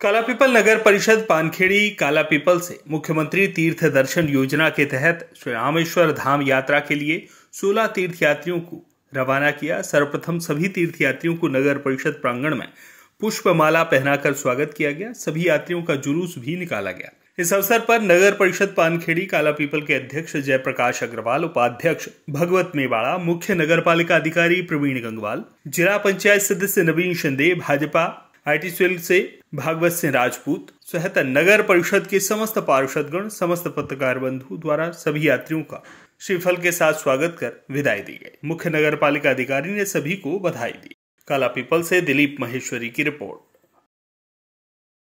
काला पीपल नगर परिषद पानखेड़ी काला पीपल से मुख्यमंत्री तीर्थ दर्शन योजना के तहत श्री रामेश्वर धाम यात्रा के लिए 16 तीर्थ यात्रियों को रवाना किया सर्वप्रथम सभी तीर्थ यात्रियों को नगर परिषद प्रांगण में पुष्पमाला पहनाकर स्वागत किया गया सभी यात्रियों का जुलूस भी निकाला गया इस अवसर पर नगर परिषद पानखेड़ी काला पीपल के अध्यक्ष जयप्रकाश अग्रवाल उपाध्यक्ष भगवत मेवाड़ा मुख्य नगर पालिका अधिकारी प्रवीण गंगवाल जिला पंचायत सदस्य नवीन शिंदे भाजपा आईटी सेल से भागवत सिंह राजपूत सहित नगर परिषद के समस्त पार्षदगण समस्त पत्रकार बंधु द्वारा सभी यात्रियों का श्रीफल के साथ स्वागत कर विदाई दी गई मुख्य नगर पालिका अधिकारी ने सभी को बधाई दी काला पीपल से दिलीप महेश्वरी की रिपोर्ट